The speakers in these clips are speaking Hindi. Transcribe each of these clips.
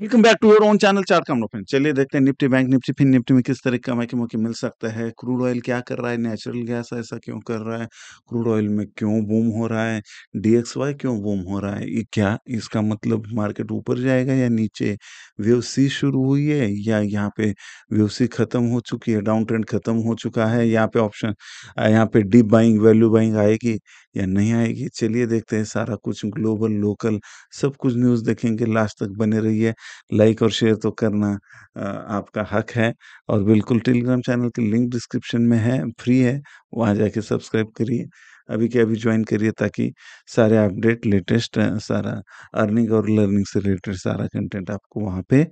Welcome back to your own channel chart come friend चलिए देखते हैं निफ्टी बैंक निफ्टी फिर निफ्टी में किस तरह का कमाई के मौके मिल सकता है क्रूड ऑयल क्या कर रहा है नेचुरल गैस ऐसा क्यों कर रहा है क्रूड ऑयल में क्यों बूम हो रहा है डीएक्सवाई क्यों बूम हो रहा है ये क्या इसका मतलब मार्केट ऊपर जाएगा या नीचे वेव सी शुरू हुई है या यहाँ पे वेव सी खत्म हो चुकी है डाउन ट्रेंड खत्म हो चुका है यहाँ पे ऑप्शन यहाँ पे डीप बाइंग वैल्यू बाइंग आएगी या नहीं आएगी चलिए देखते हैं सारा कुछ ग्लोबल लोकल सब कुछ न्यूज़ देखेंगे लास्ट तक बने है लाइक और शेयर तो करना आपका हक है और बिल्कुल टेलीग्राम चैनल की लिंक डिस्क्रिप्शन में है फ्री है वहाँ जाके सब्सक्राइब करिए अभी के अभी ज्वाइन करिए ताकि सारे अपडेट लेटेस्ट सारा अर्निंग और लर्निंग से रिलेटेड सारा कंटेंट आपको वहाँ पे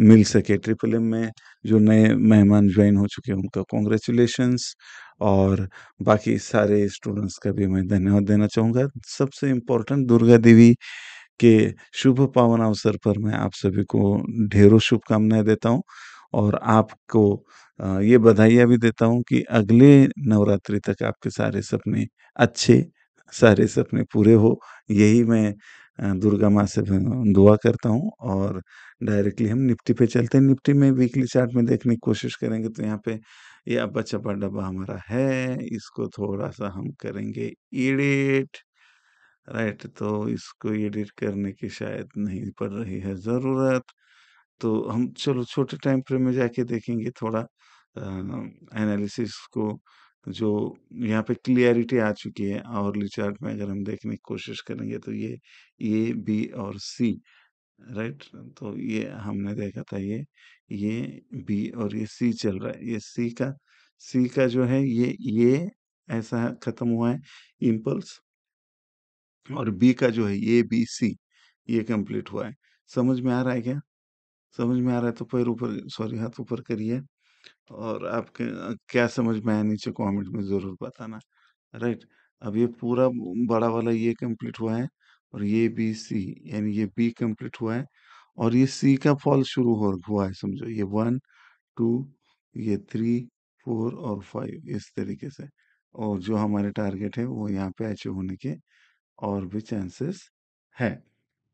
मिल सके ट्रिपल एम में जो नए मेहमान ज्वाइन हो चुके हैं उनका कॉन्ग्रेचुलेशंस और बाकी सारे स्टूडेंट्स का भी मैं धन्यवाद देना चाहूँगा सबसे इम्पोर्टेंट दुर्गा देवी के शुभ पावन अवसर पर मैं आप सभी को ढेरों शुभकामनाएं देता हूँ और आपको ये बधाइयाँ भी देता हूँ कि अगले नवरात्रि तक आपके सारे सपने अच्छे सारे सपने पूरे हो यही मैं दुर्गा माँ से दुआ करता हूँ और डायरेक्टली हम निफ्टी पे चलते हैं निफ्टी में वीकली चार्ट में देखने की कोशिश करेंगे तो यहाँ पे ये अब्बा चपा डब्बा हमारा है इसको थोड़ा सा हम करेंगे एडिट राइट तो इसको एडिट करने की शायद नहीं पड़ रही है ज़रूरत तो हम चलो छोटे टाइम फ्रेम में जाके देखेंगे थोड़ा एनालिसिस को जो यहाँ पे क्लियरिटी आ चुकी है और चार्ट में अगर हम देखने की कोशिश करेंगे तो ये ए बी और सी राइट तो ये हमने देखा था ये ये बी और ये सी चल रहा है ये सी का सी का जो है ये ये ऐसा खत्म हुआ है इम्पल्स और बी का जो है ए बी सी ये कंप्लीट हुआ है समझ में आ रहा है क्या समझ में आ रहा है तो पैर ऊपर सॉरी हाथ ऊपर करिए और आपके क्या समझ में आया नीचे कमेंट में ज़रूर बताना राइट अब ये पूरा बड़ा वाला ये कंप्लीट हुआ है और ये बी सी यानी ये बी कंप्लीट हुआ है और ये सी का फॉल शुरू हो हुआ है समझो ये वन टू ये थ्री फोर और फाइव इस तरीके से और जो हमारे टारगेट है वो यहाँ पे अचीव होने के और भी चांसेस है।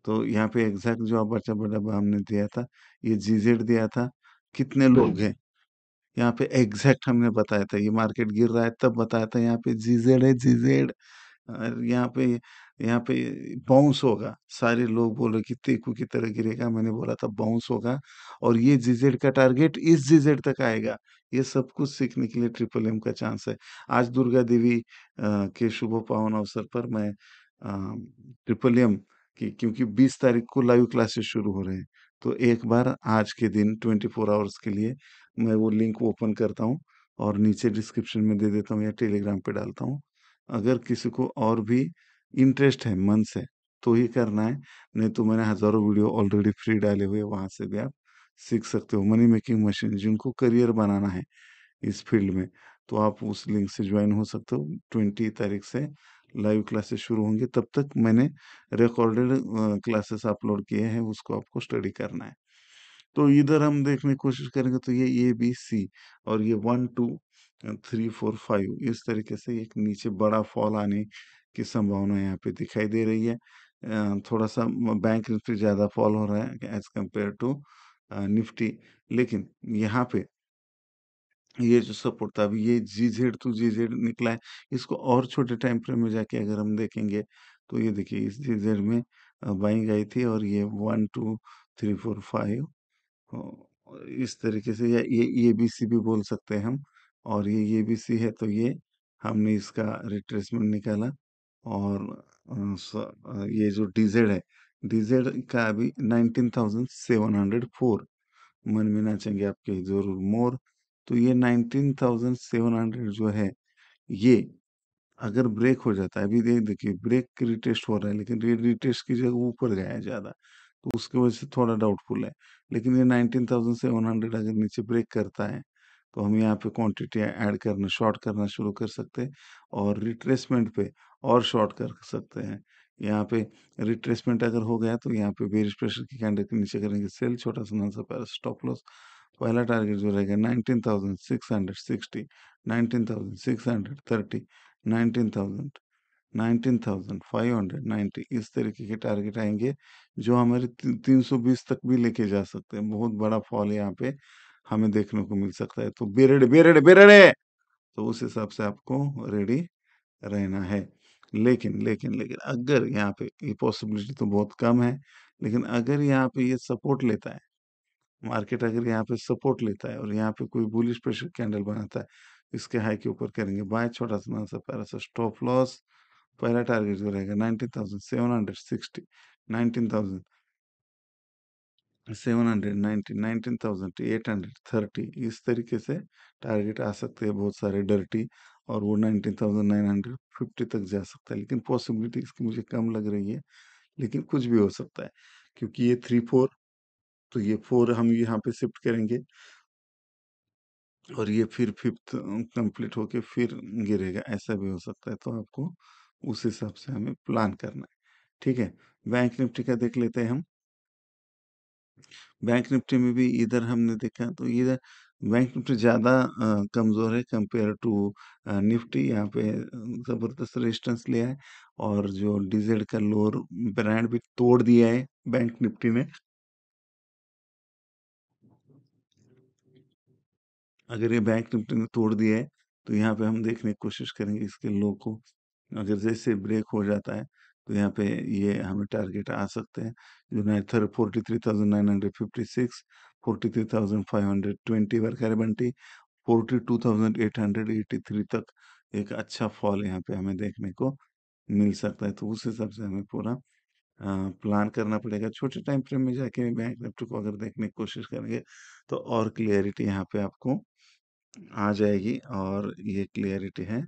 तो यहाँ पे एग्ज़ैक्ट जो आप बच्चा बड़ा हमने दिया था, ये जीजेड दिया था, कितने लोग हैं? यहाँ पे एग्ज़ैक्ट हमने बताया था, ये मार्केट गिर रहा है तब बताया था यहाँ पे जीजेड है जीजेड यहाँ पे यहाँ पे बाउंस होगा। सारे लोग बोले कि तेकू की तरह गिरेगा, मैंने बोला था बाउंस होगा और ये जीजेड का टारगेट इस जीजेड तक आएगा। ये सब कुछ सीखने के लिए ट्रिपल एम का चांस है। आज दुर्गा देवी के शुभ पावन अवसर पर मैं ट्रिपल एम क्योंकि 20 तारीख को लाइव क्लासेस शुरू हो रहे हैं तो एक बार आज के दिन 24 आवर्स के लिए मैं वो लिंक ओपन करता हूँ और नीचे डिस्क्रिप्शन में दे देता हूँ या टेलीग्राम पे डालता हूँ अगर किसी को और भी इंटरेस्ट है मन से तो ही करना है नहीं तो मैंने हज़ारों वीडियो ऑलरेडी फ्री डाले हुए वहाँ से भी आप सीख सकते हो मनी मेकिंग मशीन जिनको करियर बनाना है इस फील्ड में तो आप उस लिंक से ज्वाइन हो सकते हो ट्वेंटी तारीख से लाइव क्लासेस शुरू होंगे तब तक मैंने रिकॉर्डेड क्लासेस अपलोड किए हैं उसको आपको स्टडी करना है तो इधर हम देखने की कोशिश करेंगे तो ये ए बी सी और ये one two three four five इस तरीके से एक नीचे बड़ा फॉल आने की संभावना यहाँ पे दिखाई दे रही है थोड़ा सा बैंक निफ्टी ज़्यादा फॉल हो रहा है एज कम्पेयर टू निफ्टी लेकिन यहाँ पे ये जो सपोर्ट था अभी ये जी जीजेड टू जी जीजेड निकला है इसको और छोटे टाइम फ्रेम में जाके अगर हम देखेंगे तो ये देखिए इस जी जीजेड में बाइंग आई थी और ये one two three four five इस तरीके से या ये ये बी सी भी बोल सकते हैं हम और ये ये बी सी है तो ये हमने इसका रिट्रेसमेंट निकाला और ये जो डी डीजेड है डी डीजेड का अभी nineteen thousand seven hundred four मन में ना चाहेंगे आपके जरूर मोर तो ये नाइनटीन थाउजेंड सेवन हंड्रेड जो है ये अगर ब्रेक हो जाता है अभी देख देखिए ब्रेक रिटेस्ट हो रहा है लेकिन रिटेस्ट की जगह ऊपर गया है ज़्यादा तो उसकी वजह से थोड़ा डाउटफुल है लेकिन ये नाइनटीन थाउजेंड सेवन हंड्रेड अगर नीचे ब्रेक करता है तो हम यहाँ पे क्वांटिटी ऐड करना शॉर्ट करना शुरू कर सकते हैं और रिट्रेसमेंट पे और शॉर्ट कर सकते हैं यहाँ पे रिट्रेसमेंट अगर हो गया तो यहाँ पे बेरिश प्रेशर की कैंडल के नीचे करेंगे सेल छोटा सा नंसा पैरा स्टॉप लॉस पहला टारगेट जो रहेगा nineteen thousand six hundred sixty nineteen thousand six hundred thirty nineteen thousand nineteen thousand five hundred ninety इस तरीके के टारगेट आएंगे जो हमारे तीन सौ बीस तक भी लेके जा सकते हैं बहुत बड़ा फॉल यहाँ पे हमें देखने को मिल सकता है तो बेरेड बेरेड बेरेड तो उस हिसाब से आपको रेडी रहना है लेकिन लेकिन लेकिन अगर यहाँ पे ये पॉसिबिलिटी तो बहुत कम है लेकिन अगर यहाँ पे ये सपोर्ट लेता है मार्केट अगर यहाँ पे सपोर्ट लेता है और यहाँ पे कोई बुलिश प्रेशर कैंडल बनाता है इसके हाई के ऊपर करेंगे बाय छोटा सा सा पहला सा स्टॉप लॉस पहला टारगेट जो रहेगा nineteen thousand seven hundred sixty nineteen thousand seven hundred ninety nineteen thousand eight hundred thirty इस तरीके से टारगेट आ सकते हैं बहुत सारे डर्टी और वो nineteen thousand nine hundred fifty तक जा सकता है लेकिन पॉसिबिलिटी इसकी मुझे कम लग रही है लेकिन कुछ भी हो सकता है क्योंकि ये थ्री फोर तो ये फोर हम यहाँ पे शिफ्ट करेंगे और ये फिर फिफ्थ कंप्लीट होके फिर गिरेगा ऐसा भी हो सकता है तो आपको उस हिसाब से हमें प्लान करना है ठीक है बैंक निफ्टी का देख लेते हैं हम बैंक निफ्टी में भी इधर हमने देखा तो इधर बैंक निफ्टी ज़्यादा कमज़ोर है कंपेयर टू निफ्टी यहाँ पे ज़बरदस्त रेजिस्टेंस लिया है और जो डीजेड का लोअर ब्रांड भी तोड़ दिया है बैंक निफ्टी ने अगर ये निफ्टी ने तोड़ दिया है तो यहाँ पे हम देखने की कोशिश करेंगे इसके लो को अगर जैसे ब्रेक हो जाता है तो यहाँ पे ये हमें टारगेट आ सकते हैं जो nine third forty three thousand nine hundred fifty six forty three thousand five hundred twenty है बंटी forty two thousand eight hundred eighty three तक एक अच्छा फॉल यहाँ पे हमें देखने को मिल सकता है तो उस हिसाब से हमें पूरा प्लान करना पड़ेगा छोटे टाइम फ्रेम में जाके भी बैंक निफ्टी को अगर देखने की कोशिश करेंगे तो और क्लियरिटी यहाँ पे आपको आ जाएगी और ये क्लियरिटी है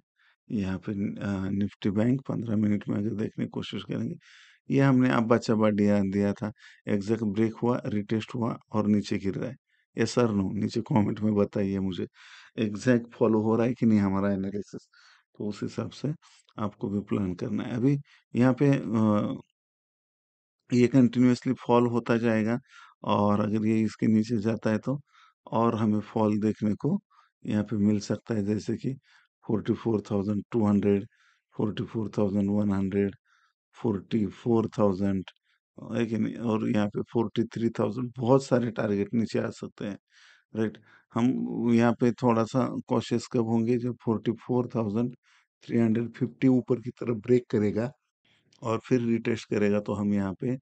यहाँ पे निफ्टी बैंक पंद्रह मिनट में अगर देखने की कोशिश करेंगे ये हमने अब्बा चब्बा डी दिया था एग्जैक्ट ब्रेक हुआ रिटेस्ट हुआ और नीचे गिर रहा है ये सर नो नीचे कमेंट में बताइए मुझे एग्जैक्ट फॉलो हो रहा है कि नहीं हमारा एनालिसिस तो उस हिसाब से आपको भी प्लान करना है अभी यहाँ पे ये कंटिन्यूअसली फॉल होता जाएगा और अगर ये इसके नीचे जाता है तो और हमें फॉल देखने को यहाँ पे मिल सकता है जैसे कि forty four thousand two hundred forty four thousand one hundred forty four thousand है नहीं और यहाँ पे फोर्टी थ्री थाउजेंड बहुत सारे टारगेट नीचे आ सकते हैं राइट हम यहाँ पे थोड़ा सा कोशिश कब होंगे जब forty four thousand three hundred fifty ऊपर की तरफ ब्रेक करेगा और फिर रिटेस्ट करेगा तो हम यहाँ पे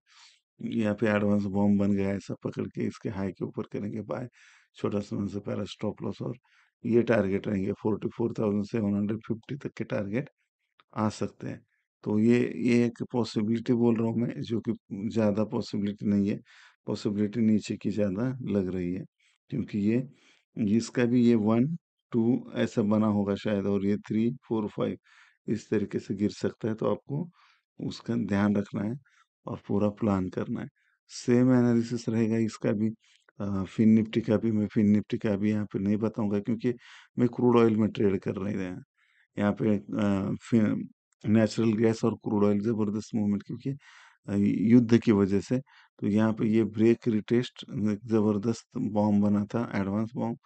यहाँ पे एडवांस बॉम्ब बन गया है ऐसा पकड़ के इसके हाई के ऊपर करेंगे बाय छोटा समझ से पहला स्टॉप लॉस और ये टारगेट रहेंगे forty four thousand seven hundred fifty तक के टारगेट आ सकते हैं तो ये ये एक पॉसिबिलिटी बोल रहा हूँ मैं जो कि ज़्यादा पॉसिबिलिटी नहीं है पॉसिबिलिटी नीचे की ज़्यादा लग रही है क्योंकि ये इसका भी ये वन टू ऐसा बना होगा शायद और ये थ्री फोर फाइव इस तरीके से गिर सकता है तो आपको उसका ध्यान रखना है और पूरा प्लान करना है सेम एनालिसिस रहेगा इसका भी फिन निफ्टी का भी मैं फिन निफ्टी का भी यहाँ पे नहीं बताऊंगा क्योंकि मैं क्रूड ऑयल में ट्रेड कर रहे हैं यहाँ पे नेचुरल गैस और क्रूड ऑयल ज़बरदस्त मूवमेंट क्योंकि युद्ध की वजह से तो यहाँ पे ये ब्रेक रिटेस्ट ज़बरदस्त बॉम्ब बना था एडवांस बॉम्ब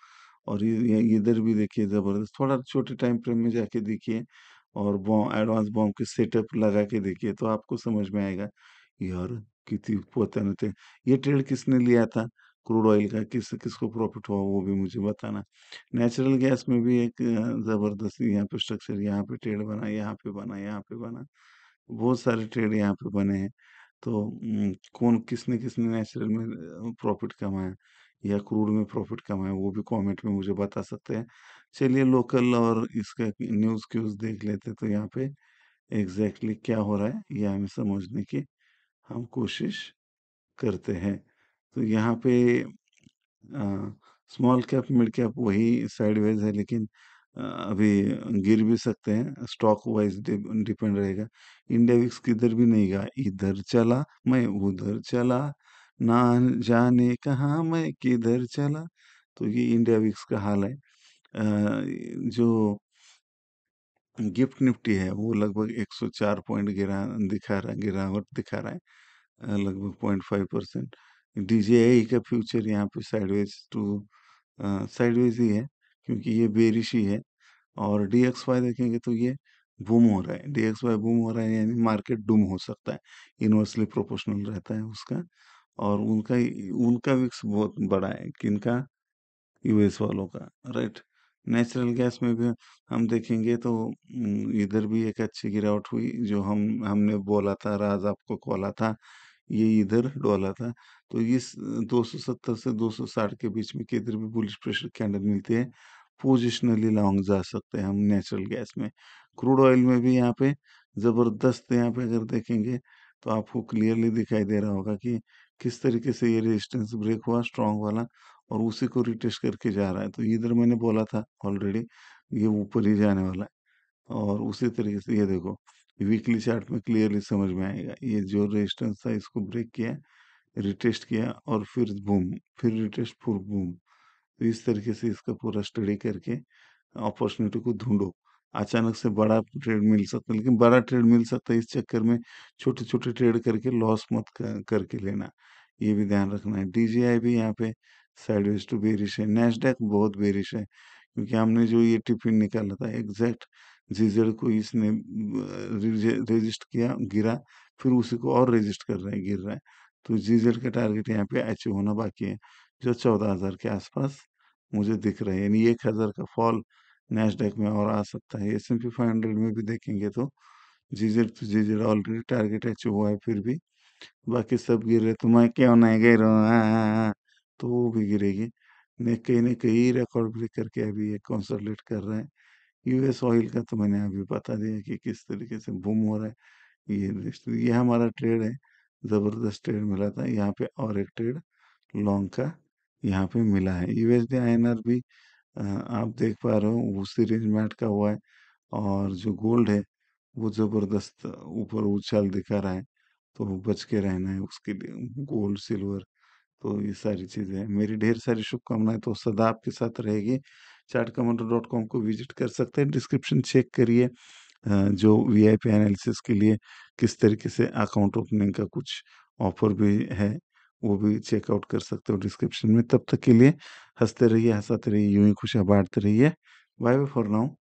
और ये इधर भी देखिए ज़बरदस्त थोड़ा छोटे टाइम फ्रेम में जाके देखिए और बॉम एडवांस बॉम्ब के सेटअप लगा के देखिए तो आपको समझ में आएगा यार कितनी पोतन नहीं थे ये ट्रेड किसने लिया था क्रूड ऑयल का किस किसको प्रॉफिट हुआ वो भी मुझे बताना नेचुरल गैस में भी एक ज़बरदस्त यहाँ पे स्ट्रक्चर यहाँ पे ट्रेड बना यहाँ पे बना यहाँ पे बना बहुत सारे ट्रेड यहाँ पे बने हैं तो कौन किसने किसने नेचुरल में प्रॉफिट कमाया या क्रूड में प्रॉफिट कमाया वो भी कमेंट में मुझे बता सकते हैं चलिए लोकल और इसका न्यूज़ क्यूज़ देख लेते तो यहाँ पे एग्जैक्टली क्या हो रहा है ये हमें समझने की हम कोशिश करते हैं तो यहाँ पे स्मॉल कैप मिड कैप वही साइडवाइज है लेकिन आ, अभी गिर भी सकते हैं स्टॉक वाइज डिपेंड रहेगा इंडिया विक्स किधर भी नहीं गया इधर चला मैं उधर चला ना जाने कहा मैं किधर चला तो ये इंडिया विक्स का हाल है जो गिफ्ट निफ्टी है वो लगभग 104 पॉइंट गिरा दिखा रहा है गिरावट दिखा रहा है लगभग 0.5 परसेंट आई का फ्यूचर यहाँ पे साइडवेज टू तो, साइडवेज ही है क्योंकि ये बेरिश ही है और डी एक्स वाई देखेंगे तो ये बूम हो रहा है वाई बूम हो रहा है यानी मार्केट डूम हो सकता है इनवर्सली प्रोपोर्शनल रहता है उसका और उनका उनका विक्स बहुत बड़ा है किनका यूएस वालों का राइट नेचुरल गैस में भी हम देखेंगे तो इधर भी एक अच्छी गिरावट हुई जो हम हमने बोला था राज आपको खोला था, ये इधर डोला था। तो इस 270 से 260 के बीच में किधर भी बुलिस प्रेशर कैंडल मिलती है, पोज़िशनली लॉन्ग जा सकते हैं हम नेचुरल गैस में। क्रूड ऑयल में भी यहाँ पे ज़बरदस्त यहाँ पे अगर देखेंगे तो आपको क्लियरली दिखाई दे रहा होगा कि किस तरीके से ये रेजिस्टेंस ब्रेक हुआ स्ट्रॉन्ग वाला और उसी को रिटेस्ट करके जा रहा है तो इधर मैंने बोला था ऑलरेडी ये ऊपर ही जाने वाला है और उसी तरीके से ये देखो वीकली चार्ट में क्लियरली समझ में आएगा ये जो रेजिस्टेंस था इसको ब्रेक किया रिटेस्ट किया और फिर बूम फिर रिटेस्ट फिर बूम तो इस तरीके से इसका पूरा स्टडी करके अपॉर्चुनिटी को ढूंढो अचानक से बड़ा ट्रेड मिल सकता है लेकिन बड़ा ट्रेड मिल सकता है इस चक्कर में छोटे छोटे ट्रेड करके लॉस मत करके लेना ये भी ध्यान रखना है डी भी यहाँ पे साइडवेज टू तो बेरिश है नेसडेक बहुत बेरिश है क्योंकि हमने जो ये टिफिन निकाला था एग्जैक्ट जीजेड को इसने रजिस्ट किया गिरा फिर उसी को और रजिस्ट कर रहा है गिर रहा है तो जीजेड का टारगेट यहाँ पे अचीव अच्छा होना बाकी है जो चौदह हज़ार के आसपास मुझे दिख रहा है यानी एक हज़ार का फॉल नेसडेक में और आ सकता है S M P five hundred में भी देखेंगे तो जीजेड तो जीजेड ऑलरेडी टारगेट अचीव हुआ है फिर भी बाकी सब गिर रहे तो मैं क्यों नहीं गिर रहा हाँ, हाँ। तो वो भी गिरेगी ने कहीं ना कहीं रिकॉर्ड ब्रेक करके अभी ये कंसोलिडेट कर रहे हैं। यूएस ऑयल का तो मैंने अभी बता दिया कि किस तरीके से बूम हो रहा है। ये ये हमारा ट्रेड है, ज़बरदस्त ट्रेड मिला था यहाँ पे और एक ट्रेड लॉन्ग का यहाँ पे मिला है। यूएसडी आईएनआर भी आप देख पा रहे हो उसी रेंज में अटका हुआ है और जो गोल्ड है वो ज़बरदस्त ऊपर उछाल दिखा रहा है। तो बच के रहना है उसके लिए गोल्ड, सिल्वर तो ये सारी चीज़ें हैं मेरी ढेर सारी शुभकामनाएं तो सदा आपके साथ रहेगी चार्ट कमांडर डॉट कॉम को विजिट कर सकते हैं डिस्क्रिप्शन चेक करिए जो वीआईपी एनालिसिस के लिए किस तरीके से अकाउंट ओपनिंग का कुछ ऑफर भी है वो भी चेकआउट कर सकते हो डिस्क्रिप्शन में तब तक के लिए हंसते रहिए हंसाते रहिए यूं ही खुशियाँ बांटते रहिए बाय बाय फॉर नाउ